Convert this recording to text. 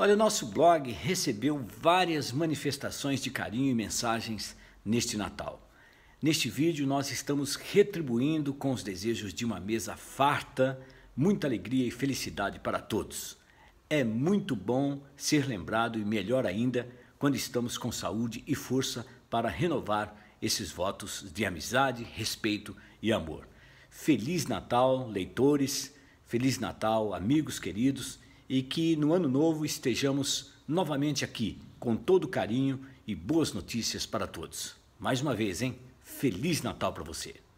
Olha, o nosso blog recebeu várias manifestações de carinho e mensagens neste Natal. Neste vídeo, nós estamos retribuindo com os desejos de uma mesa farta, muita alegria e felicidade para todos. É muito bom ser lembrado e melhor ainda quando estamos com saúde e força para renovar esses votos de amizade, respeito e amor. Feliz Natal, leitores! Feliz Natal, amigos queridos! e que no ano novo estejamos novamente aqui com todo carinho e boas notícias para todos. Mais uma vez, hein? Feliz Natal para você!